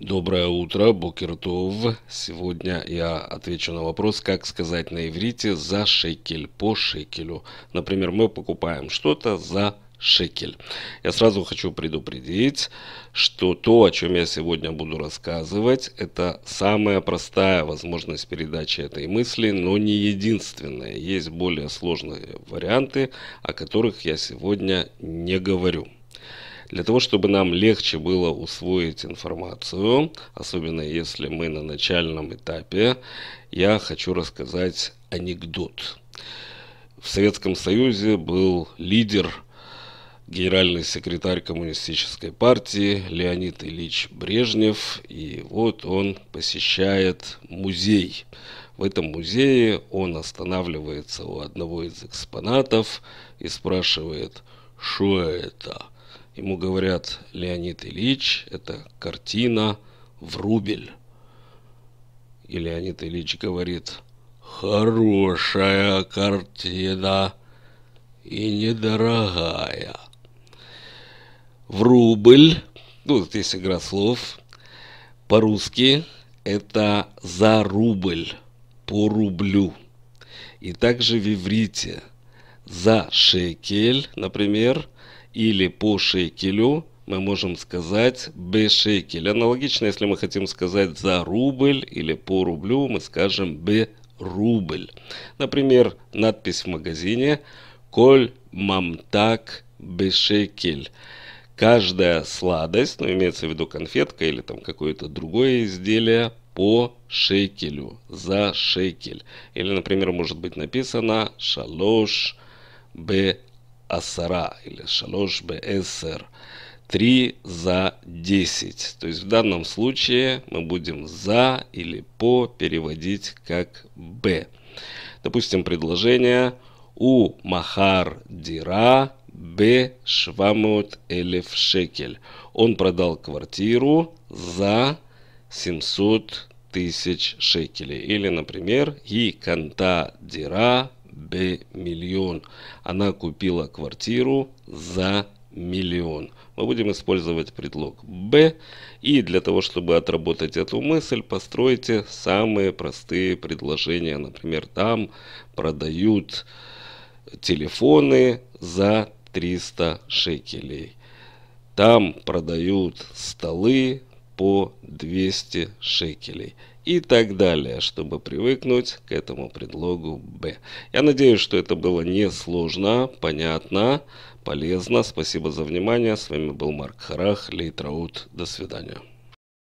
Доброе утро, Бокертов. Сегодня я отвечу на вопрос, как сказать на иврите за шекель по шекелю. Например, мы покупаем что-то за шекель. Я сразу хочу предупредить, что то, о чем я сегодня буду рассказывать, это самая простая возможность передачи этой мысли, но не единственная. Есть более сложные варианты, о которых я сегодня не говорю. Для того, чтобы нам легче было усвоить информацию, особенно если мы на начальном этапе, я хочу рассказать анекдот. В Советском Союзе был лидер, генеральный секретарь коммунистической партии Леонид Ильич Брежнев, и вот он посещает музей. В этом музее он останавливается у одного из экспонатов и спрашивает, что это? Ему говорят, Леонид Ильич, это картина в рубль. И Леонид Ильич говорит, хорошая картина и недорогая. В рубль, ну, здесь игра слов, по-русски это за рубль, по рублю. И также в иврите за шекель, например, или по шекелю, мы можем сказать бешекель. Аналогично, если мы хотим сказать за рубль или по рублю, мы скажем б рубль. Например, надпись в магазине «Коль мамтак бешекель». Каждая сладость, ну имеется в виду конфетка или там какое-то другое изделие, по шекелю, за шекель. Или, например, может быть написано «шалош б Асара или Шалош БСР. три за десять. То есть в данном случае мы будем за или по переводить как Б. Допустим, предложение у Махар Дира Б Швамот Элев Шекель. Он продал квартиру за 700 тысяч шекелей. Или, например, И Канта Дира б миллион. Она купила квартиру за миллион. Мы будем использовать предлог «б». И для того, чтобы отработать эту мысль, постройте самые простые предложения. Например, там продают телефоны за 300 шекелей. Там продают столы по 200 шекелей и так далее, чтобы привыкнуть к этому предлогу «б». Я надеюсь, что это было несложно, понятно, полезно. Спасибо за внимание. С вами был Марк Харах, Лейтраут. До свидания.